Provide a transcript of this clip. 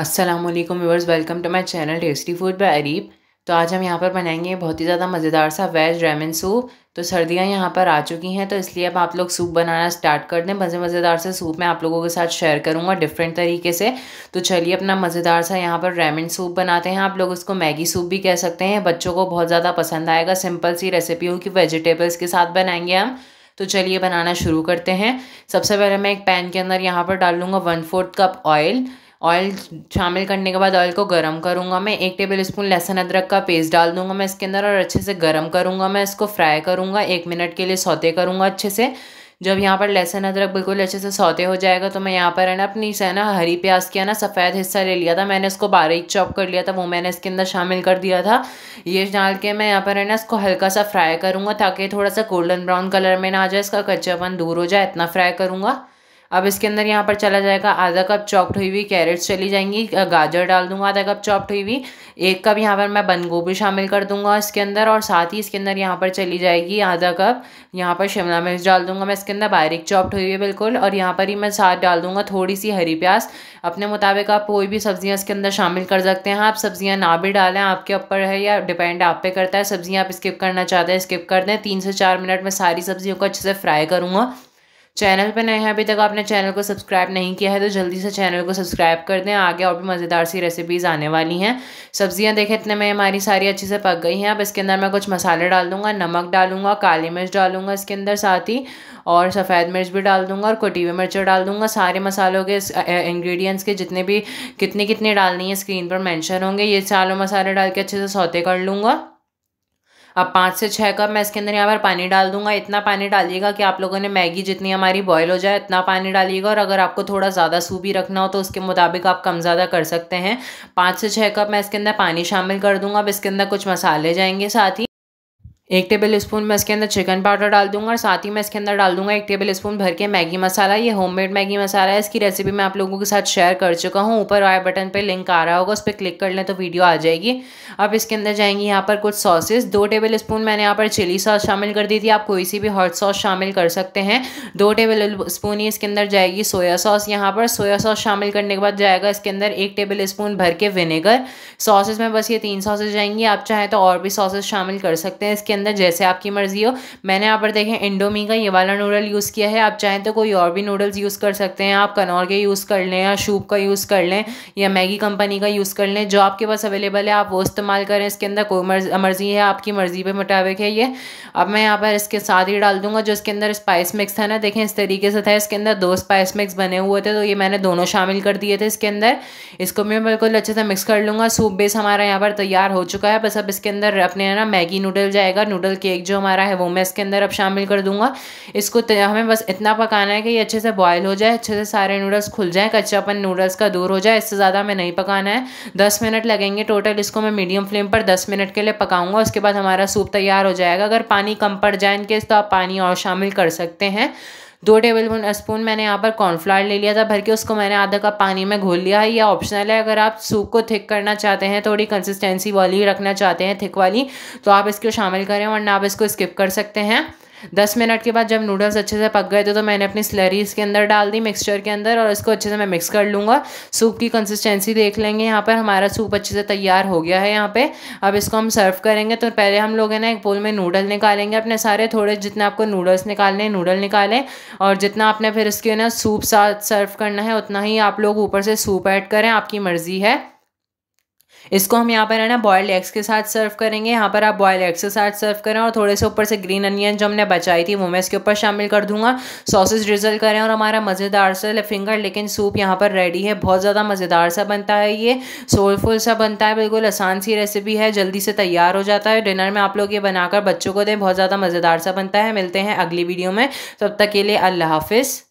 अस्सलाम वालेकुम viewers welcome to my channel tasty food by Areeb तो आज हम यहाँ पर बनाएंगे बहुत ही ज़्यादा मज़ेदार सा वेज रेमन सूप तो सर्दियाँ यहाँ पर आ चुकी हैं तो इसलिए अब आप लोग सूप बनाना स्टार्ट कर दें मज़े मज़ेदार से सूप मैं आप लोगों के साथ शेयर करूँगा डिफरेंट तरीके से तो चलिए अपना मज़ेदार सा यहाँ पर रेमन सूप बनाते हैं आप लोग इसको मैगी सूप भी कह सकते हैं बच्चों को बहुत ज़्यादा पसंद आएगा सिंपल सी रेसिपी होगी वेजिटेबल्स के साथ बनाएंगे हम तो चलिए बनाना शुरू करते हैं सबसे पहले मैं एक पैन के अंदर यहाँ पर डाल लूँगा one fourth cup oil oil शामिल करने के बाद ऑयल को गर्म करूँगा मैं एक टेबल स्पून लहसुन अदरक का पेस्ट डाल दूँगा मैं इसके अंदर और अच्छे से गर्म करूँगा मैं इसको फ्राई करूँगा एक मिनट के लिए सौते करूँगा अच्छे से जब यहाँ पर लहसुन अदरक बिल्कुल अच्छे से सौते हो जाएगा तो मैं यहाँ पर है ना अपनी से ना हरी प्याज की है ना सफ़ेद हिस्सा ले लिया था मैंने इसको बारीक चॉप कर लिया था वो मैंने इसके अंदर शामिल कर दिया था ये डाल के मैं यहाँ पर है ना इसको हल्का सा फ्राई करूँगा ताकि थोड़ा सा गोल्डन ब्राउन कलर में ना आ जाए इसका कच्चापन दूर हो जाए इतना फ्राई करूँगा अब इसके अंदर यहाँ पर चला जाएगा आधा कप चॉप्ड हुई हुई कैरेट्स चली जाएंगी गाजर डाल दूंगा आधा कप चॉप्ड हुई हुई एक कप यहाँ पर मैं बंद गोभी शामिल कर दूंगा इसके अंदर और साथ ही इसके अंदर यहाँ पर चली जाएगी आधा कप यहाँ पर शिमला मिर्च डाल दूंगा मैं इसके अंदर बारीक चॉप्ड हुई है बिल्कुल और यहाँ पर ही मैं साथ डाल दूंगा थोड़ी सी हरी प्याज अपने मुताबिक आप कोई भी सब्जियाँ इसके अंदर शामिल कर सकते हैं आप सब्जियाँ ना भी डालें आपके ऊपर है या डिपेंड आप पे करता है सब्जियाँ आप स्किप करना चाहते हैं स्किप कर दें तीन से चार मिनट में सारी सब्जियों को अच्छे से फ्राई करूँगा चैनल पर नए हैं अभी तक आपने चैनल को सब्सक्राइब नहीं किया है तो जल्दी से चैनल को सब्सक्राइब कर दें आगे और भी मज़ेदार सी रेसिपीज़ आने वाली हैं सब्जियां देखें इतने में हमारी सारी अच्छे से पक गई हैं अब इसके अंदर मैं कुछ मसाले डाल दूँगा नमक डालूंगा काली मिर्च डालूंगा इसके अंदर साथ ही और सफ़ेद मिर्च भी डाल दूंगा और कोटी हुई मिर्च डाल दूंगा सारे मसालों के इंग्रेडिएंट्स के जितने भी कितने कितने डालनी है स्क्रीन पर मैंशन होंगे ये सालों मसाले डाल के अच्छे से सौते कर लूँगा अब पाँच से छः कप मैं इसके अंदर यहाँ पर पानी डाल दूंगा इतना पानी डालिएगा कि आप लोगों ने मैगी जितनी हमारी बॉयल हो जाए इतना पानी डालिएगा और अगर आपको थोड़ा ज़्यादा भी रखना हो तो उसके मुताबिक आप कम ज़्यादा कर सकते हैं पाँच से छः कप मैं इसके अंदर पानी शामिल कर दूंगा अब इसके अंदर कुछ मसाले जाएंगे साथ ही एक टेबल स्पून मैं इसके अंदर चिकन पाउडर डाल दूंगा और साथ ही मैं इसके अंदर डाल दूंगा एक टेबल स्पून भर के मैगी मसाला ये होममेड मैगी मसाला है इसकी रेसिपी मैं आप लोगों के साथ शेयर कर चुका हूँ ऊपर आई बटन पे लिंक आ रहा होगा उस पर क्लिक कर लें तो वीडियो आ जाएगी अब इसके अंदर जाएंगी यहाँ पर कुछ सॉसेज दो टेबल स्पून मैंने यहाँ पर चिली सॉस शामिल कर दी थी आप कोई सी भी हॉट सॉस शामिल कर सकते हैं दो टेबल स्पून ही इसके अंदर जाएगी सोया सॉस यहाँ पर सोया सॉस शामिल करने के बाद जाएगा इसके अंदर एक टेबल स्पून भर के विनेगर सॉसेज में बस ये तीन सॉसेज जाएंगी आप चाहें तो और भी सॉसेज शामिल कर सकते हैं इसके अंदर जैसे आपकी मर्ज़ी हो मैंने यहाँ पर देखें इंडोमी का ये वाला नूडल यूज़ किया है आप चाहें तो कोई और भी नूडल्स यूज़ कर सकते हैं आप कनौर के यूज़ कर लें या शूप का यूज़ कर लें या मैगी कंपनी का यूज़ कर लें जो आपके पास अवेलेबल है आप वो इस्तेमाल करें इसके अंदर कोई मर्ज़ी है आपकी मर्ज़ी के मुताबिक है ये अब मैं यहाँ पर इसके साथ ही डाल दूँगा जो इसके अंदर स्पाइस मिक्स था ना देखें इस तरीके से था इसके अंदर दो स्पाइस मिक्स बने हुए थे तो ये मैंने दोनों शामिल कर दिए थे इसके अंदर इसको मैं बिल्कुल अच्छे से मिक्स कर लूँगा सूप बेस हमारा यहाँ पर तैयार हो चुका है बस अब इसके अंदर अपने ना मैगी नूडल जाएगा नूडल केक जो हमारा है वो मैं इसके अंदर अब शामिल कर दूंगा इसको हमें बस इतना पकाना है कि ये अच्छे से बॉयल हो जाए अच्छे से सारे नूडल्स खुल जाएँ कच्चापन नूडल्स का दूर हो जाए इससे ज़्यादा हमें नहीं पकाना है दस मिनट लगेंगे टोटल इसको मैं मीडियम फ्लेम पर दस मिनट के लिए पकाऊंगा उसके बाद हमारा सूप तैयार हो जाएगा अगर पानी कम पड़ जाए इनकेस तो आप पानी और शामिल कर सकते हैं दो टेबल स्पून मैंने यहाँ पर कॉर्नफ्लावर ले लिया था भर के उसको मैंने आधा कप पानी में घोल लिया है यह ऑप्शनल है अगर आप सूप को थिक करना चाहते हैं थोड़ी कंसिस्टेंसी वाली रखना चाहते हैं थिक वाली तो आप इसको शामिल करें वरना आप इसको स्किप कर सकते हैं दस मिनट के बाद जब नूडल्स अच्छे से पक गए थे तो मैंने अपनी स्लरी इसके अंदर डाल दी मिक्सचर के अंदर और इसको अच्छे से मैं मिक्स कर लूँगा सूप की कंसिस्टेंसी देख लेंगे यहाँ पर हमारा सूप अच्छे से तैयार हो गया है यहाँ पर अब इसको हम सर्व करेंगे तो पहले हम लोग है ना एक बोल में नूडल निकालेंगे अपने सारे थोड़े जितने आपको नूडल्स निकालने हैं नूडल निकालें और जितना आपने फिर इसके ना सूप साथ सर्व करना है उतना ही आप लोग ऊपर से सूप ऐड करें आपकी मर्ज़ी है इसको हम यहाँ पर है ना बॉयल्ड एग्स के साथ सर्व करेंगे यहाँ पर आप बॉयल्ड एग्स के साथ सर्व करें और थोड़े से ऊपर से ग्रीन अनियन जो हमने बचाई थी वो मैं इसके ऊपर शामिल कर दूंगा सॉसेज ड्रिजल करें और हमारा मज़ेदार सा फिंगर लेकिन सूप यहाँ पर रेडी है बहुत ज़्यादा मज़ेदार सा बनता है ये सोलफुल सा बनता है बिल्कुल आसान सी रेसिपी है जल्दी से तैयार हो जाता है डिनर में आप लोग ये बनाकर बच्चों को दें बहुत ज़्यादा मज़ेदार सा बनता है मिलते हैं अगली वीडियो में तब तक के लिए अल्लाह हाफिज़